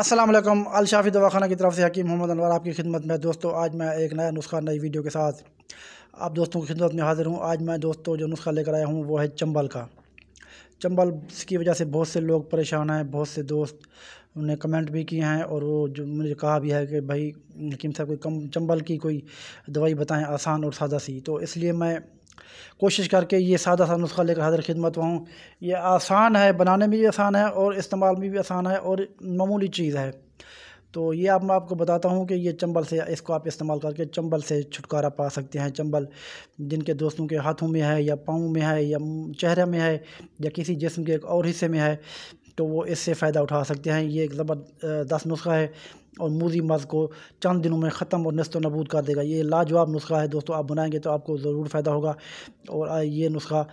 السلام علیکم الشافی دواخانہ کی طرف سے حکیم محمد انور آپ کی خدمت میں دوستو آج میں ایک نیا نسخہ نئی ویڈیو کے ساتھ آپ دوستوں کی خدمت میں حاضر ہوں آج میں دوستو جو نسخہ لے کر آیا ہوں وہ ہے چمبل کا چمبل اس کی وجہ سے بہت سے لوگ پریشان ہیں بہت سے دوست نے کمنٹ بھی کیے ہیں اور وہ جو مجھے کہا بھی ہے کہ بھائی حکیم صاحب کوئی کم چمبل کی کوئی دوائی بتائیں آسان اور سادہ سی تو اس لیے میں کوشش کر کے یہ سادہ سا نسخہ لے کر حضر خدمت ہوں یہ آسان ہے بنانے میں بھی آسان ہے اور استعمال میں بھی آسان ہے اور معمولی چیز ہے تو یہ اب میں آپ کو بتاتا ہوں کہ یہ چمبل سے اس کو آپ استعمال کر کے چمبل سے چھٹکارا پا سکتے ہیں چمبل جن کے دوستوں کے ہاتھوں میں ہے یا پاؤں میں ہے یا چہرے میں ہے یا کسی جسم کے ایک اور حصے میں ہے تو وہ اس سے فائدہ اٹھا سکتے ہیں یہ ایک زبردست نسخہ ہے اور موزی مرض کو چند دنوں میں ختم اور نست و نبود کر دے گا یہ لاجواب نسخہ ہے دوستو آپ بنائیں گے تو آپ کو ضرور فائدہ ہوگا اور یہ نسخہ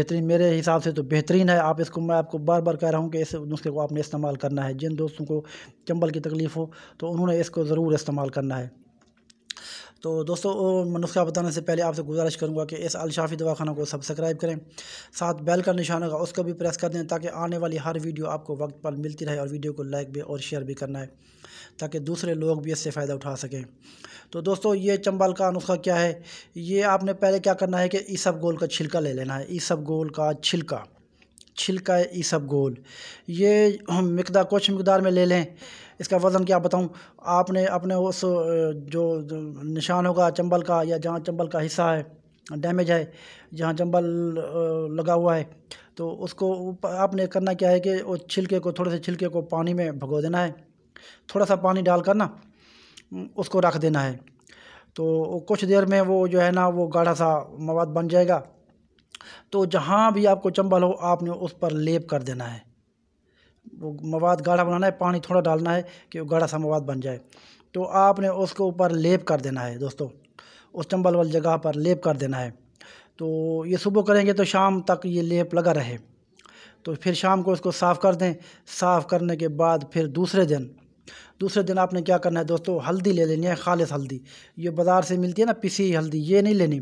بہترین میرے حساب سے تو بہترین ہے آپ اس کو میں آپ کو بار بار کہہ رہا ہوں کہ اس نسخے کو آپ نے استعمال کرنا ہے جن دوستوں کو چمبل کی تکلیف ہو تو انہوں نے اس کو ضرور استعمال کرنا ہے تو دوستو نسخہ بتانے سے پہلے آپ سے گزارش کروں گا کہ اس الشافی دواخانہ کو سبسکرائب کریں ساتھ بیل کا نشانہ کا اس کا بھی پریس کر دیں تاکہ آنے والی ہر ویڈیو آپ کو وقت پر ملتی رہے اور ویڈیو کو لائک بھی اور شیئر بھی کرنا ہے تاکہ دوسرے لوگ بھی اس سے فائدہ اٹھا سکیں تو دوستو یہ چمبال کا نسخہ کیا ہے یہ آپ نے پہلے کیا کرنا ہے کہ ایسب گول کا چھلکا لے لینا ہے ایسب گول کا چھلکا چھلکا ایسب گول یہ مقدار کچھ مقدار میں لے لیں اس کا وزن کیا بتاؤں آپ نے اپنے اس جو نشان ہوگا چمبل کا یا جہاں چمبل کا حصہ ہے ڈیمیج ہے جہاں چمبل لگا ہوا ہے تو اس کو آپ نے کرنا کیا ہے کہ وہ چھلکے کو تھوڑے سے چھلکے کو پانی میں بھگو دینا ہے تھوڑا سا پانی ڈال کر نا اس کو رکھ دینا ہے تو کچھ دیر میں وہ جو ہے نا وہ گاڑھا سا مواد بن جائے گا تو جہاں بھی آپ کو چمبل ہو آپ نے اس پر لیپ کر دینا ہے وہ مواد گاڑھا بنانا ہے پانی تھوڑا ڈالنا ہے کہ وہ گاڑھا سا مواد بن جائے تو آپ نے اس کو اوپر لیپ کر دینا ہے دوستو اس چمبل والی جگہ پر لیپ کر دینا ہے تو یہ صبح کریں گے تو شام تک یہ لیپ لگا رہے تو پھر شام کو اس کو صاف کر دیں صاف کرنے کے بعد پھر دوسرے دن دوسرے دن آپ نے کیا کرنا ہے دوستو ہلدی لے لینی ہے خالص ہلدی یہ بازار سے ملتی ہے نا پسی ہلدی یہ نہیں لینی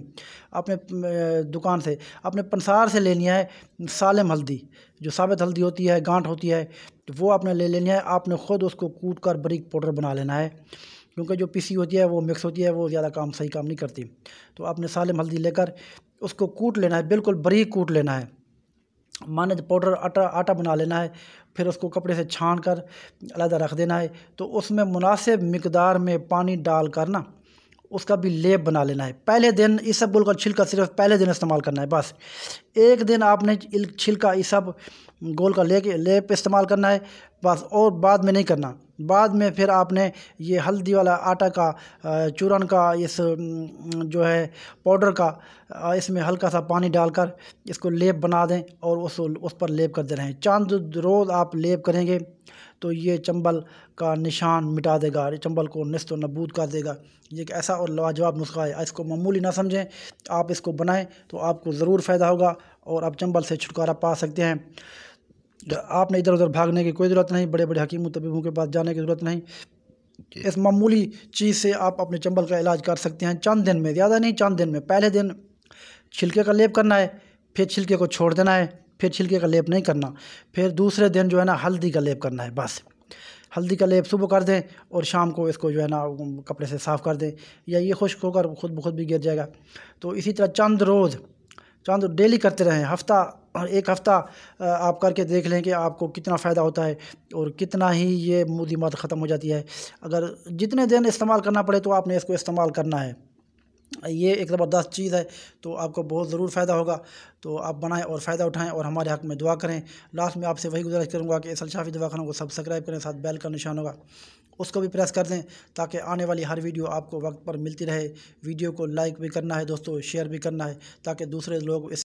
اپنے دکان سے اپنے پنسار سے لینی ہے سالم ہلدی جو ثابت ہلدی ہوتی ہے گانٹھ ہوتی ہے وہ آپ نے لے لینی ہے آپ نے خود اس کو کوٹ کر بریک پاؤڈر بنا لینا ہے کیونکہ جو پسی ہوتی ہے وہ مکس ہوتی ہے وہ زیادہ کام صحیح کام نہیں کرتی تو آپ نے سالم ہلدی لے کر اس کو کوٹ لینا ہے بالکل بریک کوٹ لینا ہے مانے تو پاؤڈر آٹا آٹا بنا لینا ہے پھر اس کو کپڑے سے چھان کر علیحدہ رکھ دینا ہے تو اس میں مناسب مقدار میں پانی ڈال کر نا اس کا بھی لیپ بنا لینا ہے پہلے دن یہ سب گول کا چھلکا صرف پہلے دن استعمال کرنا ہے بس ایک دن آپ نے چھلکا یہ سب گول کا لے کے لیپ استعمال کرنا ہے بس اور بعد میں نہیں کرنا بعد میں پھر آپ نے یہ ہلدی والا آٹا کا چورن کا اس جو ہے پاؤڈر کا اس میں ہلکا سا پانی ڈال کر اس کو لیپ بنا دیں اور اس اس پر لیپ کر دے رہیں چاند روز آپ لیپ کریں گے تو یہ چمبل کا نشان مٹا دے گا یہ چمبل کو نست و نبود کر دے گا یہ ایک ایسا اور لاجواب نسخہ ہے اس کو معمولی نہ سمجھیں آپ اس کو بنائیں تو آپ کو ضرور فائدہ ہوگا اور آپ چمبل سے چھٹکارا پا سکتے ہیں آپ نے ادھر ادھر بھاگنے کی کوئی ضرورت نہیں بڑے بڑے حکیم و طبیبوں کے پاس جانے کی ضرورت نہیں اس معمولی چیز سے آپ اپنے چمبل کا علاج کر سکتے ہیں چند دن میں زیادہ نہیں چند دن میں پہلے دن چھلکے کا لیپ کرنا ہے پھر چھلکے کو چھوڑ دینا ہے پھر چھلکے کا لیپ نہیں کرنا پھر دوسرے دن جو ہے نا ہلدی کا لیپ کرنا ہے بس ہلدی کا لیپ صبح کر دیں اور شام کو اس کو جو ہے نا کپڑے سے صاف کر دیں یا یہ خشک ہو کر خود بخود بھی گر جائے گا تو اسی طرح چند روز چند ڈیلی کرتے رہیں ہفتہ اور ایک ہفتہ آپ کر کے دیکھ لیں کہ آپ کو کتنا فائدہ ہوتا ہے اور کتنا ہی یہ مودی مات ختم ہو جاتی ہے اگر جتنے دن استعمال کرنا پڑے تو آپ نے اس کو استعمال کرنا ہے یہ ایک زبردست چیز ہے تو آپ کو بہت ضرور فائدہ ہوگا تو آپ بنائیں اور فائدہ اٹھائیں اور ہمارے حق میں دعا کریں لاسٹ میں آپ سے وہی گزارش کروں گا کہ اصل دعا کروں کو سبسکرائب کریں ساتھ بیل کا نشان ہوگا اس کو بھی پریس کر دیں تاکہ آنے والی ہر ویڈیو آپ کو وقت پر ملتی رہے ویڈیو کو لائک بھی کرنا ہے دوستو شیئر بھی کرنا ہے تاکہ دوسرے لوگ اس